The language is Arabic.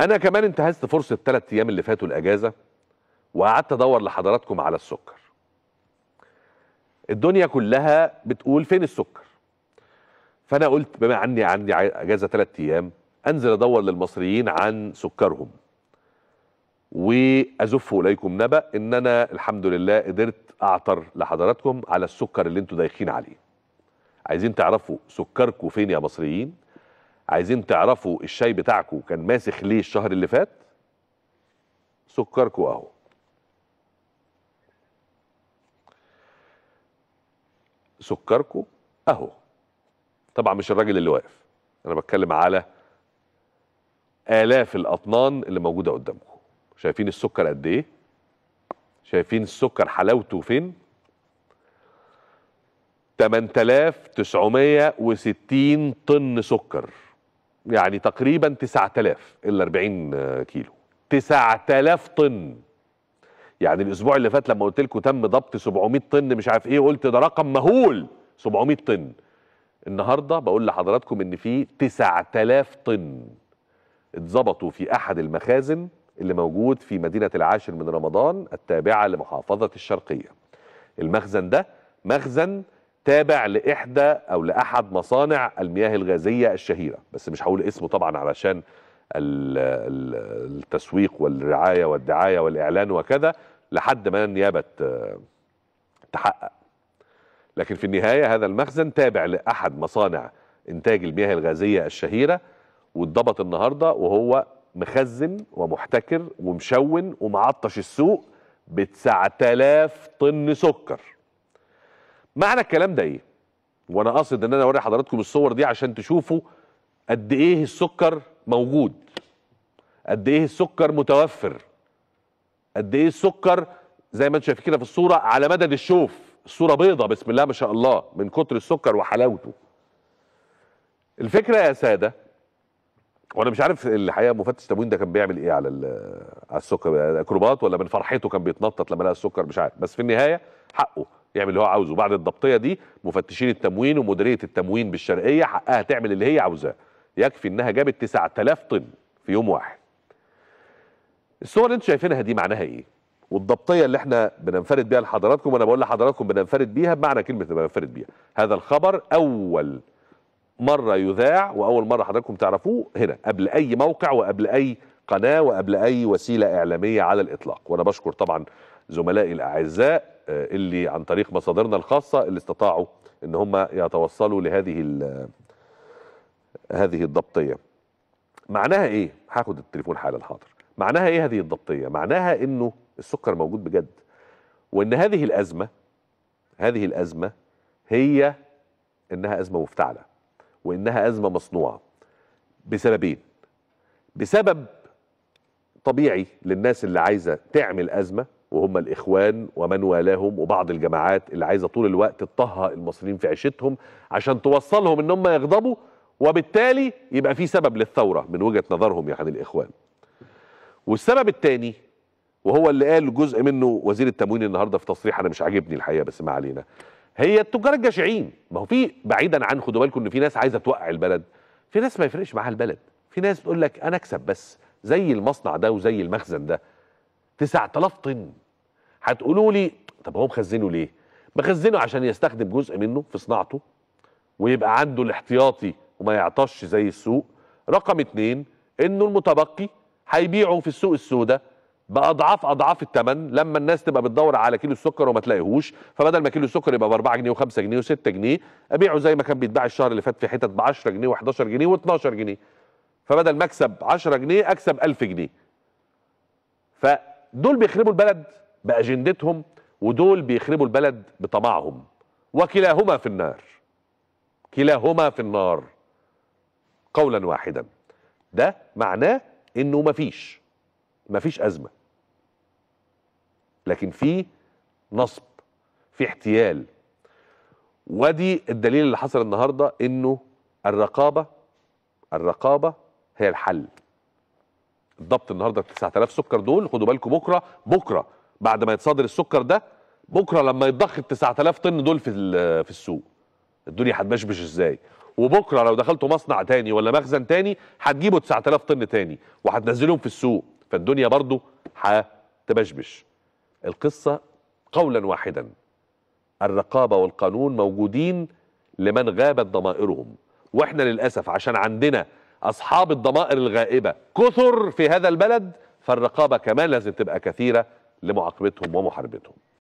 انا كمان انتهزت فرصه الثلاث ايام اللي فاتوا الاجازه وقعدت ادور لحضراتكم على السكر الدنيا كلها بتقول فين السكر فانا قلت بما اني عندي اجازه ثلاث ايام انزل ادور للمصريين عن سكرهم وازف اليكم نبا ان انا الحمد لله قدرت اعطر لحضراتكم على السكر اللي انتوا دايخين عليه عايزين تعرفوا سكركم فين يا مصريين عايزين تعرفوا الشاي بتاعكم كان ماسخ ليه الشهر اللي فات سكركم اهو سكركم اهو طبعا مش الراجل اللي واقف انا بتكلم على الاف الاطنان اللي موجوده قدامكم شايفين السكر قد ايه شايفين السكر حلاوته فين 8960 طن سكر يعني تقريبا 9000 ال 40 كيلو 9000 طن يعني الاسبوع اللي فات لما قلت لكم تم ضبط 700 طن مش عارف ايه قلت ده رقم مهول 700 طن النهارده بقول لحضراتكم ان في 9000 طن اتظبطوا في احد المخازن اللي موجود في مدينه العاشر من رمضان التابعه لمحافظه الشرقيه المخزن ده مخزن تابع لإحدى أو لأحد مصانع المياه الغازية الشهيرة بس مش هقول اسمه طبعا علشان التسويق والرعاية والدعاية والإعلان وكذا لحد ما النيابة تحقق لكن في النهاية هذا المخزن تابع لأحد مصانع إنتاج المياه الغازية الشهيرة واتضبط النهاردة وهو مخزن ومحتكر ومشون ومعطش السوق ب 9000 طن سكر معنى الكلام ده ايه وانا قاصد ان انا اوري حضراتكم الصور دي عشان تشوفوا قد ايه السكر موجود قد ايه السكر متوفر قد ايه السكر زي ما انتم شايفين كده في الصوره على مدد الشوف الصوره بيضه بسم الله ما شاء الله من كتر السكر وحلاوته الفكره يا ساده وانا مش عارف الحقيقه مفتش تموين ده كان بيعمل ايه على على السكر اكروبات ولا من فرحته كان بيتنطط لما لقى السكر مش عارف بس في النهايه حقه يعمل اللي هو عاوزه بعد الضبطيه دي مفتشين التموين ومديريه التموين بالشرقيه حقها تعمل اللي هي عاوزاه يكفي انها جابت 9000 طن في يوم واحد الصور اللي انتم شايفينها دي معناها ايه والضبطيه اللي احنا بننفرد بيها لحضراتكم وانا بقول لحضراتكم بننفرد بيها بمعنى كلمه بننفرد بيها هذا الخبر اول مره يذاع واول مره حضراتكم تعرفوه هنا قبل اي موقع وقبل اي قناه وقبل اي وسيله اعلاميه على الاطلاق وانا بشكر طبعا زملائي الاعزاء اللي عن طريق مصادرنا الخاصة اللي استطاعوا ان هم يتوصلوا لهذه هذه الضبطية معناها ايه هاخد التليفون حالا الحاضر معناها ايه هذه الضبطية معناها انه السكر موجود بجد وان هذه الازمة هذه الازمة هي انها ازمة مفتعلة وانها ازمة مصنوعة بسببين بسبب طبيعي للناس اللي عايزة تعمل ازمة وهم الإخوان ومن والاهم وبعض الجماعات اللي عايزة طول الوقت تطهى المصريين في عيشتهم عشان توصلهم إن هم يغضبوا وبالتالي يبقى في سبب للثورة من وجهة نظرهم يعني الإخوان والسبب الثاني وهو اللي قال جزء منه وزير التموين النهارده في تصريح انا مش عاجبني الحقيقه بس ما علينا هي التجار الجشعين ما هو في بعيدا عن خدوا بالكم ان في ناس عايزه توقع البلد في ناس ما يفرقش معاها البلد في ناس تقول لك انا اكسب بس زي المصنع ده وزي المخزن ده 9000 طن هتقولوا لي طب هو مخزنه ليه؟ مخزنه عشان يستخدم جزء منه في صناعته ويبقى عنده الاحتياطي وما يعطش زي السوق رقم اتنين انه المتبقي هيبيعه في السوق السوداء باضعاف اضعاف الثمن لما الناس تبقى بتدور على كيلو السكر وما تلاقيهوش فبدل ما كيلو السكر يبقى ب 4 جنيه و5 جنيه و6 جنيه ابيعه زي ما كان بيتباع الشهر اللي فات في حتت ب 10 جنيه و11 جنيه و12 جنيه فبدل ما اكسب 10 جنيه اكسب 1000 جنيه ف دول بيخربوا البلد باجندتهم ودول بيخربوا البلد بطمعهم وكلاهما في النار كلاهما في النار قولا واحدا ده معناه انه مفيش مفيش ازمه لكن في نصب في احتيال ودي الدليل اللي حصل النهارده انه الرقابه الرقابه هي الحل الضبط النهارده 9000 سكر دول خدوا بالكم بكره بكره بعد ما يتصدر السكر ده بكره لما يتضخ ال 9000 طن دول في في السوق الدنيا هتبشبش ازاي وبكره لو دخلتوا مصنع تاني ولا مخزن تاني هتجيبوا 9000 طن تاني وهتنزلهم في السوق فالدنيا برضو هتبشبش القصه قولا واحدا الرقابه والقانون موجودين لمن غابت ضمائرهم واحنا للاسف عشان عندنا أصحاب الضمائر الغائبة كثر في هذا البلد فالرقابة كمان لازم تبقى كثيرة لمعاقبتهم ومحاربتهم